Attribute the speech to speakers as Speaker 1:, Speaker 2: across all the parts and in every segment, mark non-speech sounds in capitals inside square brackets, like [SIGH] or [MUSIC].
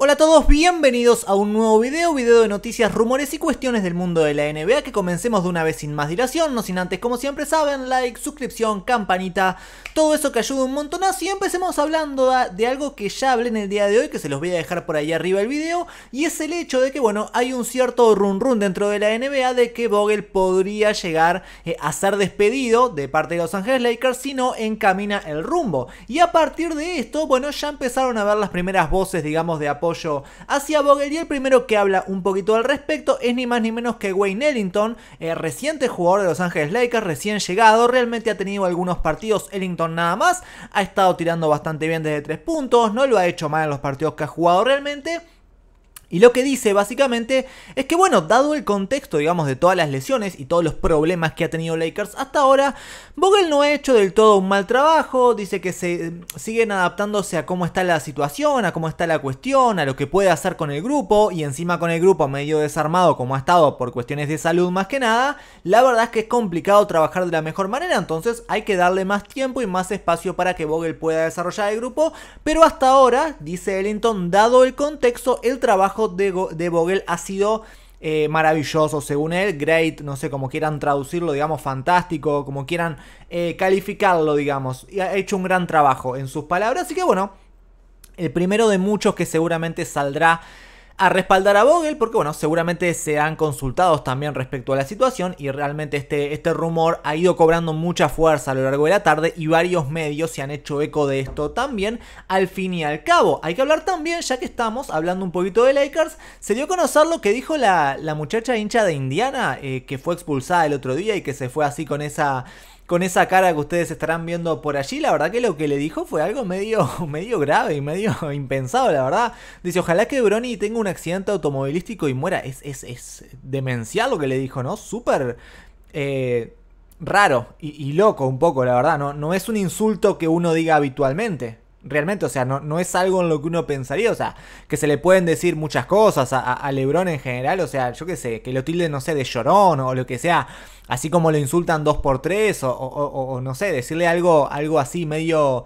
Speaker 1: Hola a todos, bienvenidos a un nuevo video, video de noticias, rumores y cuestiones del mundo de la NBA que comencemos de una vez sin más dilación, no sin antes como siempre saben, like, suscripción, campanita, todo eso que ayuda un montonazo y empecemos hablando de algo que ya hablé en el día de hoy, que se los voy a dejar por ahí arriba el video, y es el hecho de que bueno, hay un cierto run run dentro de la NBA de que Vogel podría llegar eh, a ser despedido de parte de Los Angeles Lakers si no encamina el rumbo. Y a partir de esto, bueno, ya empezaron a ver las primeras voces, digamos, de apoyo hacia Vogel y el primero que habla un poquito al respecto es ni más ni menos que Wayne Ellington, eh, reciente jugador de Los Ángeles Lakers, recién llegado, realmente ha tenido algunos partidos Ellington nada más, ha estado tirando bastante bien desde tres puntos, no lo ha hecho mal en los partidos que ha jugado realmente. Y lo que dice básicamente es que bueno, dado el contexto digamos de todas las lesiones y todos los problemas que ha tenido Lakers hasta ahora, Vogel no ha hecho del todo un mal trabajo, dice que se eh, siguen adaptándose a cómo está la situación, a cómo está la cuestión, a lo que puede hacer con el grupo y encima con el grupo medio desarmado como ha estado por cuestiones de salud más que nada, la verdad es que es complicado trabajar de la mejor manera, entonces hay que darle más tiempo y más espacio para que Vogel pueda desarrollar el grupo, pero hasta ahora, dice Ellington, dado el contexto, el trabajo de, Vogel ha sido eh, maravilloso, según él, great, no sé, cómo quieran traducirlo, digamos, fantástico, como quieran eh, calificarlo, digamos. Y ha hecho un gran trabajo en sus palabras, así que bueno, el primero de muchos que seguramente saldrá a respaldar a Vogel porque, bueno, seguramente se han consultado también respecto a la situación y realmente este, este rumor ha ido cobrando mucha fuerza a lo largo de la tarde y varios medios se han hecho eco de esto también. Al fin y al cabo, hay que hablar también, ya que estamos hablando un poquito de Lakers, se dio a conocer lo que dijo la, la muchacha hincha de Indiana eh, que fue expulsada el otro día y que se fue así con esa con esa cara que ustedes estarán viendo por allí, la verdad que lo que le dijo fue algo medio, [LAUGHS] medio grave y medio [LAUGHS] impensado, la verdad. Dice, ojalá que Brony tenga un accidente automovilístico y muera. Es, es, es demencial lo que le dijo, ¿no? Súper... Eh, raro y, y, loco un poco, la verdad. No, no es un insulto que uno diga habitualmente realmente, o sea, no, no, es algo en lo que uno pensaría, o sea, que se le pueden decir muchas cosas a, a Lebron en general, o sea, yo qué sé, que lo tilden, no sé, de llorón o lo que sea, así como lo insultan dos por tres o, no sé, decirle algo, algo así medio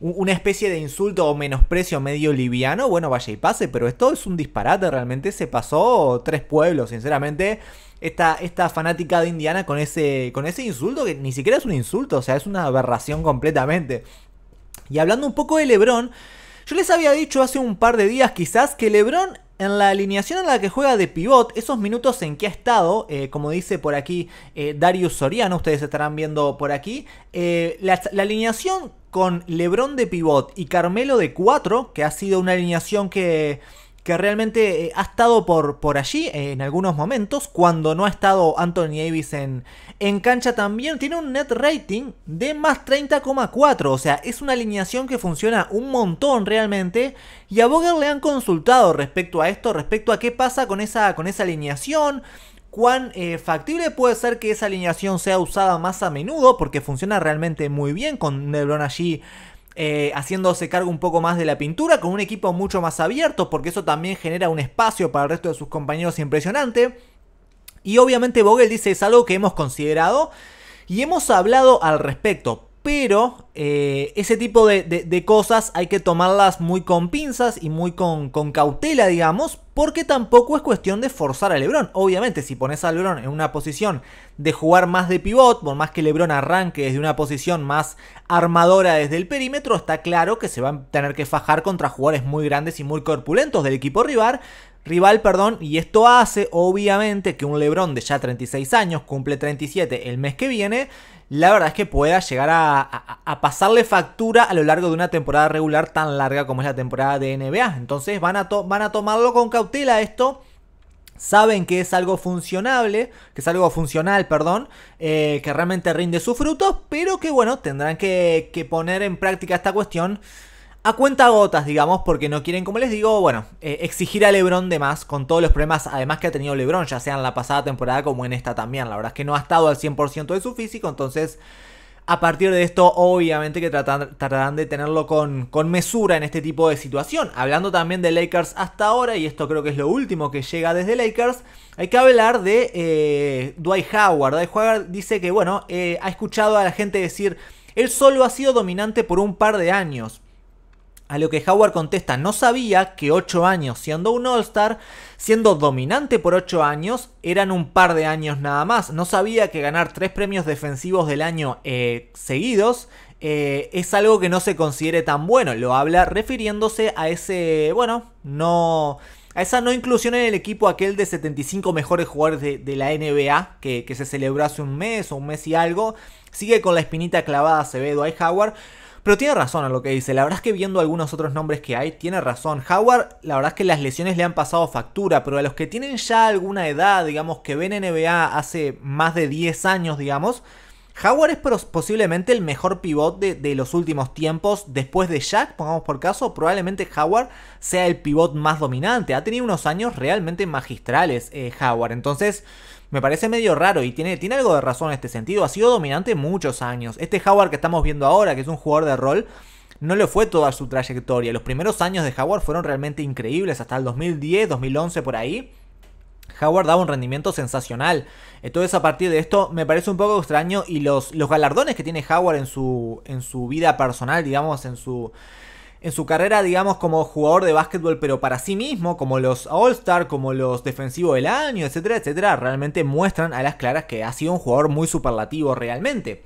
Speaker 1: una especie de insulto o menosprecio medio liviano, bueno, vaya y pase, pero esto es un disparate, realmente se pasó tres pueblos, sinceramente. Esta, esta fanática de Indiana con ese, con ese insulto que ni siquiera es un insulto, o sea, es una aberración completamente. Y hablando un poco de Lebron, yo les había dicho hace un par de días quizás que Lebron en la alineación en la que juega de pivot, esos minutos en que ha estado, eh, como dice por aquí eh, Darius Soriano, ustedes estarán viendo por aquí, eh, la, la, alineación con Lebron de pivot y Carmelo de 4, que ha sido una alineación que que realmente eh, ha estado por, por allí en algunos momentos, cuando no ha estado Anthony Davis en, cancha también, tiene un net rating de más 30,4, o sea, es una alineación que funciona un montón realmente, y a Boger le han consultado respecto a esto, respecto a qué pasa con esa, con esa alineación, cuán eh, factible puede ser que esa alineación sea usada más a menudo, porque funciona realmente muy bien con LeBron allí eh, haciéndose cargo un poco más de la pintura, con un equipo mucho más abierto, porque eso también genera un espacio para el resto de sus compañeros impresionante. Y obviamente Vogel dice es algo que hemos considerado y hemos hablado al respecto, pero eh, ese tipo de, cosas hay que tomarlas muy con pinzas y muy con, cautela, digamos, porque tampoco es cuestión de forzar a Lebron. Obviamente, si pones a Lebron en una posición de jugar más de pivot, por más que Lebron arranque desde una posición más armadora desde el perímetro, está claro que se va a tener que fajar contra jugadores muy grandes y muy corpulentos del equipo rival, rival, perdón, y esto hace obviamente que un Lebron de ya 36 años, cumple 37 el mes que viene, la verdad es que pueda llegar a, pasarle factura a lo largo de una temporada regular tan larga como es la temporada de NBA. Entonces van a, tomarlo con cautela esto saben que es algo funcionable, que es algo funcional, perdón, eh, que realmente rinde sus frutos, pero que bueno, tendrán que poner en práctica esta cuestión a cuenta gotas, digamos, porque no quieren, como les digo, bueno, eh, exigir a LeBron de más con todos los problemas, además que ha tenido LeBron, ya sea en la pasada temporada como en esta también. La verdad es que no ha estado al 100% de su físico, entonces a partir de esto, obviamente que tratarán de tenerlo con, mesura en este tipo de situación. Hablando también de Lakers hasta ahora, y esto creo que es lo último que llega desde Lakers, hay que hablar de eh, Dwight Howard. Dwight Howard dice que, bueno, eh, ha escuchado a la gente decir, él solo ha sido dominante por un par de años. A lo que Howard contesta, no sabía que 8 años siendo un All-Star, siendo dominante por 8 años, eran un par de años nada más. No sabía que ganar 3 premios defensivos del año eh, seguidos eh, es algo que no se considere tan bueno. Lo habla refiriéndose a ese, bueno, no... A esa no inclusión en el equipo aquel de 75 mejores jugadores de, la NBA, que, se celebró hace un mes o un mes y algo, sigue con la espinita clavada ve hay Howard, pero tiene razón a lo que dice. La verdad es que viendo algunos otros nombres que hay, tiene razón. Howard, la verdad es que las lesiones le han pasado factura, pero a los que tienen ya alguna edad, digamos, que ven NBA hace más de 10 años, digamos, Howard es posiblemente el mejor pivot de, los últimos tiempos. Después de Jack, pongamos por caso, probablemente Howard sea el pivot más dominante. Ha tenido unos años realmente magistrales eh, Howard. Entonces, me parece medio raro y tiene, tiene algo de razón en este sentido. Ha sido dominante muchos años. Este Howard que estamos viendo ahora, que es un jugador de rol, no le fue toda su trayectoria. Los primeros años de Howard fueron realmente increíbles, hasta el 2010, 2011 por ahí. Howard daba un rendimiento sensacional. Entonces a partir de esto me parece un poco extraño y los, los galardones que tiene Howard en su, en su vida personal, digamos, en su en su carrera, digamos, como jugador de básquetbol, pero para sí mismo, como los All-Star, como los defensivos del año, etcétera, etcétera, realmente muestran a las claras que ha sido un jugador muy superlativo realmente.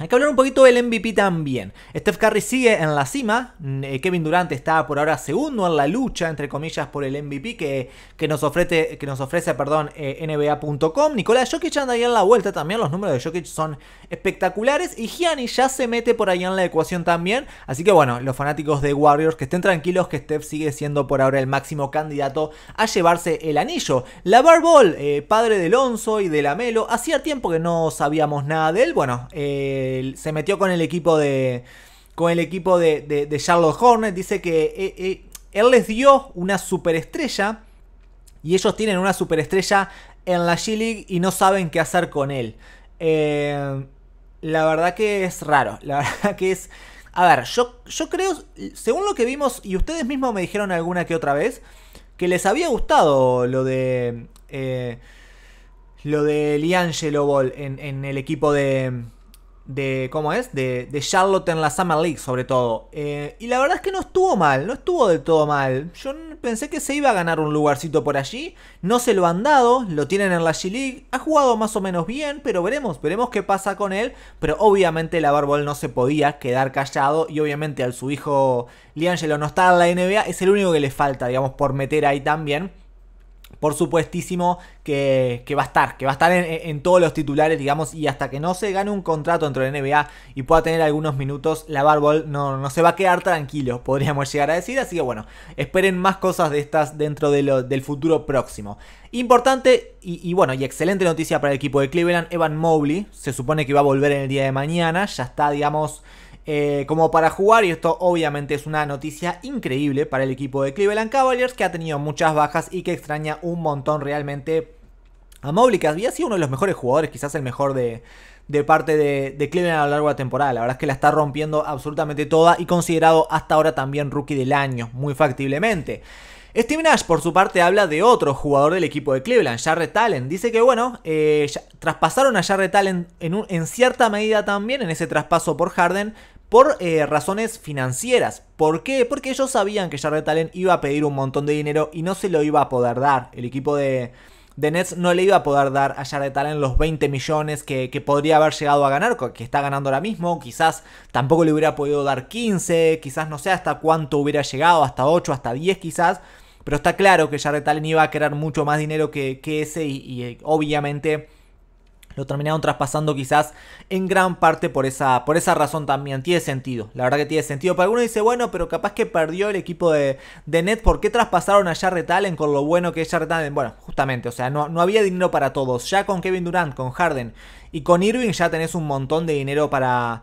Speaker 1: Hay que hablar un poquito del MVP también. Steph Curry sigue en la cima. Mm, eh, Kevin Durante está por ahora segundo en la lucha, entre comillas, por el MVP que, que nos, ofrece, que nos ofrece perdón, eh, NBA.com. Nicolás Jokic anda ahí en la vuelta también. Los números de Jokic son espectaculares. Y Gianni ya se mete por ahí en la ecuación también. Así que bueno, los fanáticos de Warriors que estén tranquilos que Steph sigue siendo por ahora el máximo candidato a llevarse el anillo. La Barbol, eh, padre de Alonso y de Lamelo. Hacía tiempo que no sabíamos nada de él. Bueno, eh se metió con el equipo de, con el equipo de, de, de Charlotte Hornet. Dice que eh, eh, él les dio una superestrella y ellos tienen una superestrella en la G-League y no saben qué hacer con él. Eh, la verdad que es raro, la [LAUGHS] verdad que es... A ver, yo, yo creo, según lo que vimos, y ustedes mismos me dijeron alguna que otra vez, que les había gustado lo de... lo de Liangelo Ball en el equipo de de ¿cómo es? De, de, Charlotte en la Summer League sobre todo. Eh, y la verdad es que no estuvo mal, no estuvo del todo mal. Yo pensé que se iba a ganar un lugarcito por allí, no se lo han dado, lo tienen en la G-League, ha jugado más o menos bien, pero veremos, veremos qué pasa con él. Pero obviamente la Barbol no se podía quedar callado y obviamente al su hijo Liangelo no está en la NBA es el único que le falta, digamos, por meter ahí también por supuestísimo que, que, va a estar, que va a estar en, todos los titulares, digamos, y hasta que no se gane un contrato entre la NBA y pueda tener algunos minutos, la Barbol no, se va a quedar tranquilo, podríamos llegar a decir, así que bueno, esperen más cosas de estas dentro del futuro próximo. Importante y, y, bueno, y excelente noticia para el equipo de Cleveland, Evan Mobley, se supone que va a volver en el día de mañana, ya está, digamos... Eh, como para jugar. Y esto obviamente es una noticia increíble para el equipo de Cleveland Cavaliers que ha tenido muchas bajas y que extraña un montón realmente a Mobley, que había sido uno de los mejores jugadores, quizás el mejor de, de parte de, de, Cleveland a lo largo de la temporada. La verdad es que la está rompiendo absolutamente toda y considerado hasta ahora también rookie del año, muy factiblemente. Steve Nash, por su parte, habla de otro jugador del equipo de Cleveland, Jarrett Allen. Dice que, bueno, eh, traspasaron a Jarrett Allen en, cierta medida también, en ese traspaso por Harden, por eh, razones financieras. ¿Por qué? Porque ellos sabían que Jarrett Allen iba a pedir un montón de dinero y no se lo iba a poder dar. El equipo de, The Nets no le iba a poder dar a Jared en los 20 millones que, podría haber llegado a ganar, que está ganando ahora mismo, quizás tampoco le hubiera podido dar 15, quizás no sé hasta cuánto hubiera llegado, hasta 8, hasta 10 quizás, pero está claro que Jared Allen iba a querer mucho más dinero que, ese y eh, obviamente lo terminaron traspasando quizás en gran parte por esa, por esa razón también. Tiene sentido, la verdad que tiene sentido. Para algunos dice, bueno, pero capaz que perdió el equipo de, de Net, ¿por qué traspasaron a Jarrett Allen con lo bueno que es Jarrett Allen? Bueno, justamente, o sea, no, no había dinero para todos. Ya con Kevin Durant, con Harden y con Irving ya tenés un montón de dinero para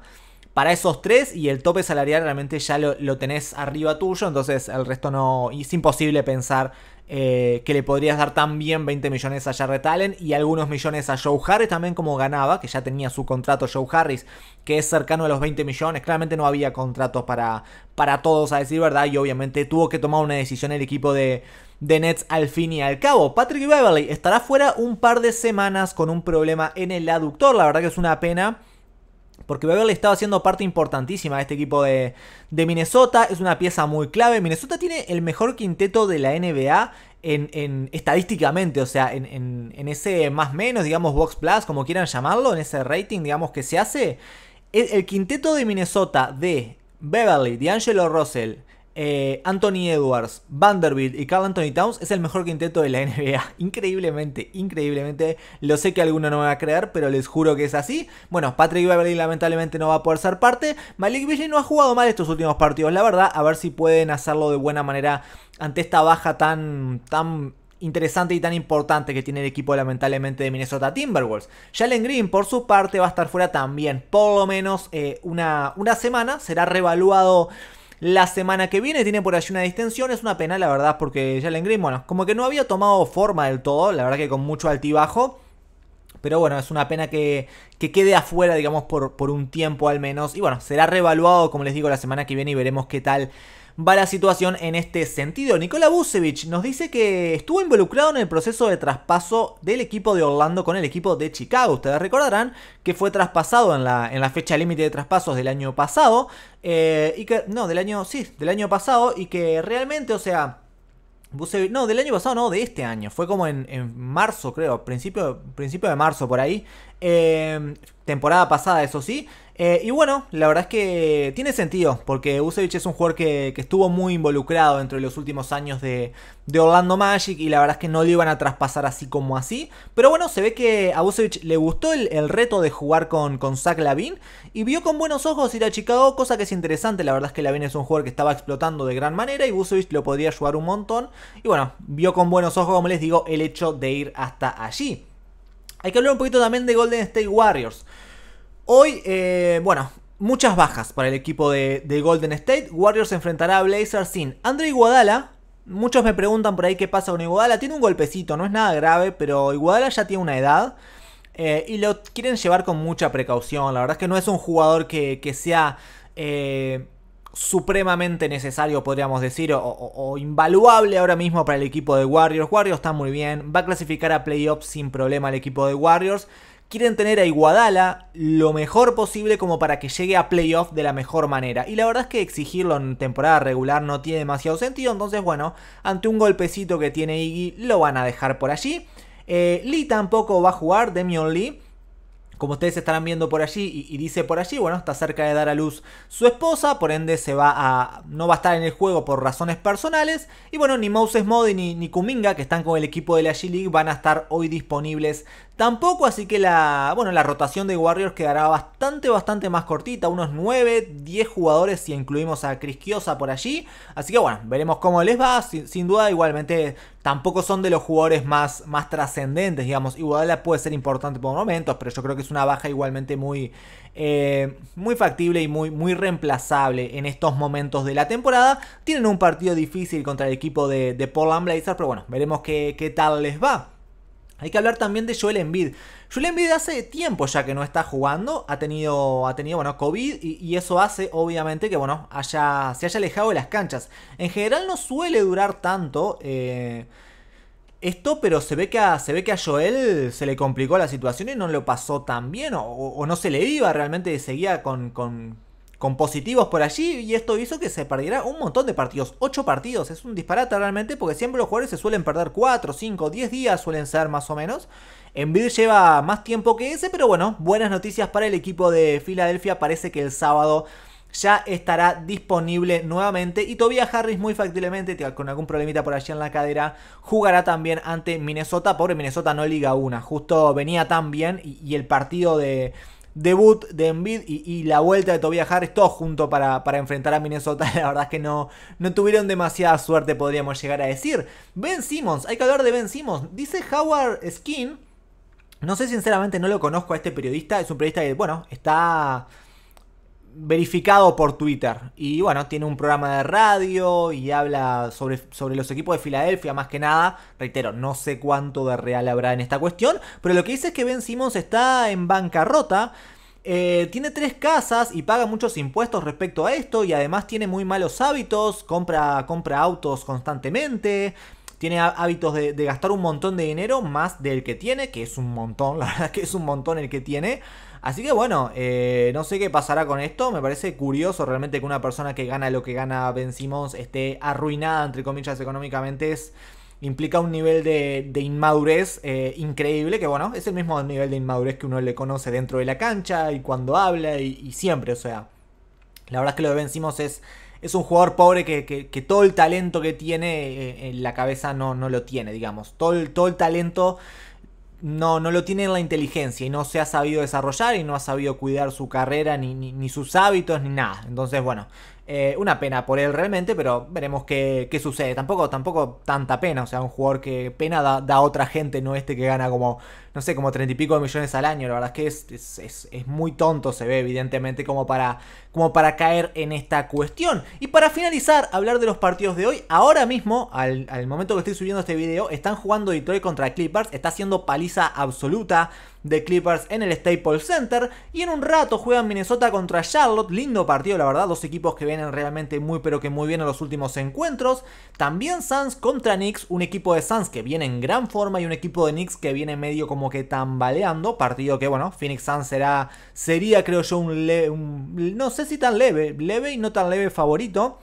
Speaker 1: para esos tres y el tope salarial realmente ya lo, lo, tenés arriba tuyo, entonces el resto no, es imposible pensar eh, que le podrías dar también 20 millones a Jared Allen y algunos millones a Joe Harris también como ganaba, que ya tenía su contrato Joe Harris, que es cercano a los 20 millones. Claramente no había contratos para, para todos, a decir verdad, y obviamente tuvo que tomar una decisión el equipo de, de Nets al fin y al cabo. Patrick Beverly estará fuera un par de semanas con un problema en el aductor, la verdad que es una pena. Porque Beverly estaba siendo parte importantísima de este equipo de, Minnesota, es una pieza muy clave. Minnesota tiene el mejor quinteto de la NBA estadísticamente, o sea, en, ese más menos, digamos, box plus, como quieran llamarlo, en ese rating, digamos, que se hace, el, quinteto de Minnesota de Beverly, de Angelo Russell, eh, Anthony Edwards, Vanderbilt y Carl Anthony Towns es el mejor quinteto de la [LAUGHS] NBA. Increíblemente, increíblemente. Lo sé que alguno no me va a creer, pero les juro que es así. Bueno, Patrick Beverly lamentablemente no va a poder ser parte. Malik Beasley no ha jugado mal estos últimos partidos, la verdad. A ver si pueden hacerlo de buena manera ante esta baja tan, tan interesante y tan importante que tiene el equipo lamentablemente de Minnesota Timberwolves. Jalen Green por su parte va a estar fuera también por lo menos eh, una, una semana, será revaluado la semana que viene tiene por allí una distensión, es una pena la verdad porque Jalen Green, bueno, como que no había tomado forma del todo, la verdad que con mucho altibajo. Pero bueno, es una pena que, que quede afuera, digamos, por, por un tiempo al menos. Y bueno, será reevaluado, como les digo, la semana que viene y veremos qué tal va la situación en este sentido. Nikola Vucevic nos dice que estuvo involucrado en el proceso de traspaso del equipo de Orlando con el equipo de Chicago. Ustedes recordarán que fue traspasado en la, en la fecha límite de traspasos del año pasado. Eh, y que, no, del año, sí, del año pasado y que realmente, o sea... no, del año pasado, no, de este año. Fue como en, en marzo, creo, principio, principio de marzo por ahí. Eh, temporada pasada, eso sí. Eh, y bueno, la verdad es que tiene sentido, porque Usevich es un jugador que, estuvo muy involucrado entre los últimos años de, Orlando Magic y la verdad es que no lo iban a traspasar así como así. Pero bueno, se ve que a Usevich le gustó el, reto de jugar con, con Zach Lavin y vio con buenos ojos ir a Chicago, cosa que es interesante. La verdad es que Lavin es un jugador que estaba explotando de gran manera y Usevich lo podía ayudar un montón. Y bueno, vio con buenos ojos, como les digo, el hecho de ir hasta allí. Hay que hablar un poquito también de Golden State Warriors. Hoy, eh, bueno, muchas bajas para el equipo de, Golden State. Warriors enfrentará a Blazers sin Andre Guadala. Muchos me preguntan por ahí qué pasa con Iguadala. Tiene un golpecito, no es nada grave, pero iguadala ya tiene una edad. Eh, y lo quieren llevar con mucha precaución. La verdad es que no es un jugador que, sea... Eh, supremamente necesario, podríamos decir, o, invaluable ahora mismo para el equipo de Warriors. Warriors está muy bien, va a clasificar a playoffs sin problema el equipo de Warriors. Quieren tener a Iguadala lo mejor posible como para que llegue a playoff de la mejor manera. Y la verdad es que exigirlo en temporada regular no tiene demasiado sentido. Entonces, bueno, ante un golpecito que tiene Iggy, lo van a dejar por allí. Eh, Lee tampoco va a jugar, Demion Lee. Como ustedes estarán viendo por allí, y, dice por allí, bueno, está cerca de dar a luz su esposa, por ende se va a, no va a estar en el juego por razones personales. Y bueno, ni Moses Modi ni, ni Kuminga, que están con el equipo de la G-League, van a estar hoy disponibles Tampoco, así que la, bueno, la rotación de Warriors quedará bastante, bastante más cortita, unos 9, 10 jugadores si incluimos a Crisquiosa por allí. Así que bueno, veremos cómo les va, sin, duda igualmente tampoco son de los jugadores más, más trascendentes, digamos. Iguodala puede ser importante por momentos, pero yo creo que es una baja igualmente muy, eh, muy factible y muy, muy reemplazable en estos momentos de la temporada. Tienen un partido difícil contra el equipo de, de Portland Blazers, pero bueno, veremos qué, qué tal les va. Hay que hablar también de Joel Embiid. Joel Embiid hace tiempo ya que no está jugando, ha tenido, ha tenido bueno, COVID y, eso hace obviamente que bueno, se haya alejado de las canchas. En general no suele durar tanto eh, esto, pero se ve, que a, se ve que a Joel se le complicó la situación y no lo pasó tan bien o, no se le iba realmente, seguía con, con con positivos por allí y esto hizo que se perdiera un montón de partidos, ocho partidos, es un disparate realmente porque siempre los jugadores se suelen perder 4, 5, 10 días suelen ser más o menos. Envid lleva más tiempo que ese, pero bueno, buenas noticias para el equipo de Filadelfia, parece que el sábado ya estará disponible nuevamente y Tobias Harris muy factiblemente con algún problemita por allí en la cadera jugará también ante Minnesota, pobre Minnesota no liga una, justo venía tan bien y el partido de debut de Embiid y, la vuelta de Tobias Harris, todos junto para, enfrentar a Minnesota. [LAUGHS] La verdad es que no, no tuvieron demasiada suerte, podríamos llegar a decir. Ben Simmons, hay que hablar de Ben Simmons. Dice Howard Skin, no sé sinceramente, no lo conozco a este periodista, es un periodista que, bueno, está verificado por Twitter. Y bueno, tiene un programa de radio y habla sobre, sobre los equipos de Filadelfia, más que nada. Reitero, no sé cuánto de real habrá en esta cuestión, pero lo que dice es que Ben Simmons está en bancarrota. Eh, tiene tres casas y paga muchos impuestos respecto a esto y además tiene muy malos hábitos, compra, compra autos constantemente, tiene hábitos de, de gastar un montón de dinero más del que tiene, que es un montón, [LAUGHS] la verdad que es un montón el que tiene. Así que bueno, eh, no sé qué pasará con esto. Me parece curioso realmente que una persona que gana lo que gana Ben Simons esté arruinada, entre comillas, económicamente. Es, implica un nivel de, inmadurez eh, increíble, que bueno, es el mismo nivel de inmadurez que uno le conoce dentro de la cancha y cuando habla y, siempre. O sea, la verdad es que lo de Ben es es un jugador pobre que, todo el talento que tiene eh, en la cabeza no, no lo tiene, digamos. Todo todo el talento no, no lo tiene la inteligencia y no se ha sabido desarrollar y no ha sabido cuidar su carrera, ni, ni sus hábitos, ni nada. Entonces, bueno, eh, una pena por él realmente, pero veremos qué, sucede. Tampoco, tampoco tanta pena, o sea, un jugador que pena da, da otra gente, no este que gana como, no sé, como treinta y pico de millones al año. La verdad es que es, muy tonto, se ve evidentemente, como para, como para caer en esta cuestión. Y para finalizar, hablar de los partidos de hoy. Ahora mismo, al, al momento que estoy subiendo este video, están jugando Detroit contra Clippers, está haciendo paliza absoluta de Clippers en el Staples Center. Y en un rato juegan Minnesota contra Charlotte. Lindo partido, la verdad. Dos equipos que vienen realmente muy, pero que muy bien en los últimos encuentros. También Suns contra Knicks. Un equipo de Suns que viene en gran forma y un equipo de Knicks que viene medio como que tambaleando. Partido que, bueno, Phoenix Suns será, sería, creo yo, un, un no sé si tan leve, leve y no tan leve favorito.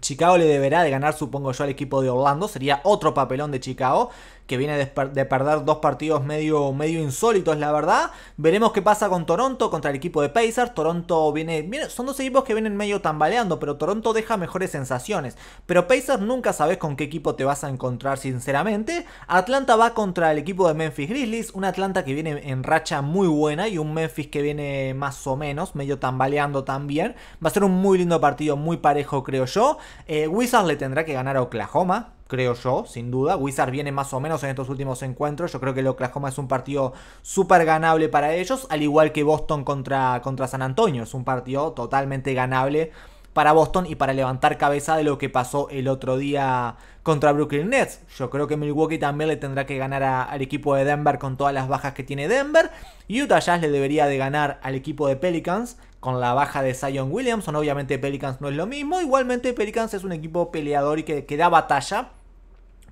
Speaker 1: Chicago le deberá de ganar, supongo yo, al equipo de Orlando. Sería otro papelón de Chicago que viene de, perder dos partidos medio, medio insólitos, la verdad. Veremos qué pasa con Toronto contra el equipo de Pacers. Toronto viene, son dos equipos que vienen medio tambaleando, pero Toronto deja mejores sensaciones. Pero Pacers nunca sabes con qué equipo te vas a encontrar, sinceramente. Atlanta va contra el equipo de Memphis Grizzlies, un Atlanta que viene en racha muy buena y un Memphis que viene más o menos, medio tambaleando también. Va a ser un muy lindo partido, muy parejo creo yo. Eh, Wizards le tendrá que ganar a Oklahoma creo yo, sin duda. Wizard viene más o menos en estos últimos encuentros. Yo creo que el Oklahoma es un partido súper ganable para ellos, al igual que Boston contra, contra San Antonio. Es un partido totalmente ganable para Boston y para levantar cabeza de lo que pasó el otro día contra Brooklyn Nets. Yo creo que Milwaukee también le tendrá que ganar al equipo de Denver con todas las bajas que tiene Denver. y Utah Jazz le debería de ganar al equipo de Pelicans con la baja de Zion Williamson. Obviamente Pelicans no es lo mismo. Igualmente Pelicans es un equipo peleador y que, da batalla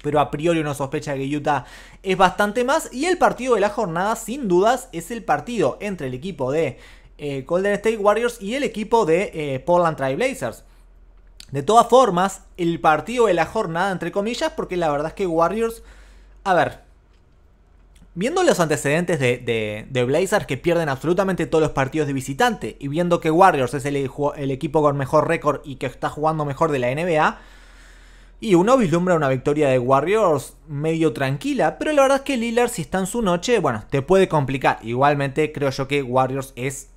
Speaker 1: pero a priori uno sospecha que Utah es bastante más. Y el partido de la jornada, sin dudas, es el partido entre el equipo de eh, Golden State Warriors y el equipo de eh, Portland Trail Blazers. De todas formas, el partido de la jornada, entre comillas, porque la verdad es que Warriors, a ver, Viendo los antecedentes de, Blazers que pierden absolutamente todos los partidos de visitante y viendo que Warriors es el, el equipo con mejor récord y que está jugando mejor de la NBA, y uno vislumbra una victoria de Warriors medio tranquila, pero la verdad es que Lillard si está en su noche, bueno, te puede complicar. Igualmente creo yo que Warriors es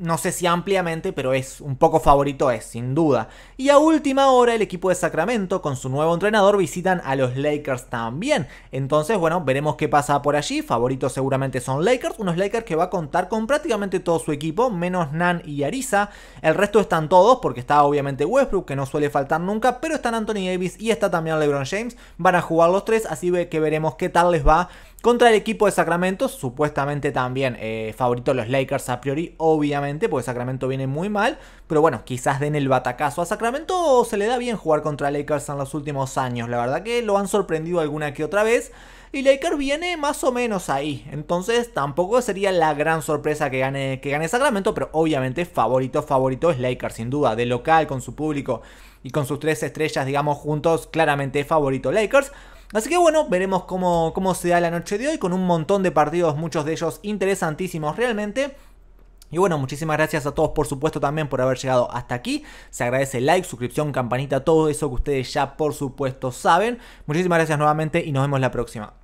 Speaker 1: no sé si ampliamente, pero es un poco favorito, es sin duda. Y a última hora, el equipo de Sacramento, con su nuevo entrenador, visitan a los Lakers también. Entonces, bueno, veremos qué pasa por allí. Favoritos seguramente son Lakers, unos Lakers que va a contar con prácticamente todo su equipo, menos Nan y Arisa. El resto están todos, porque está obviamente Westbrook, que no suele faltar nunca, pero están Anthony Davis y está también LeBron James. Van a jugar los tres, así que veremos qué tal les va contra el equipo de Sacramento, supuestamente también eh, favorito los Lakers a priori, obviamente, porque Sacramento viene muy mal. Pero bueno, quizás den el batacazo. A Sacramento se le da bien jugar contra Lakers en los últimos años. La verdad que lo han sorprendido alguna que otra vez. Y Lakers viene más o menos ahí. Entonces tampoco sería la gran sorpresa que gane, que gane Sacramento. Pero obviamente favorito, favorito es Lakers, sin duda. De local, con su público y con sus tres estrellas, digamos, juntos, claramente favorito Lakers. Así que bueno, veremos cómo, cómo se da la noche de hoy con un montón de partidos, muchos de ellos interesantísimos realmente. Y bueno, muchísimas gracias a todos por supuesto también por haber llegado hasta aquí. Se agradece like, suscripción, campanita, todo eso que ustedes ya por supuesto saben. Muchísimas gracias nuevamente y nos vemos la próxima.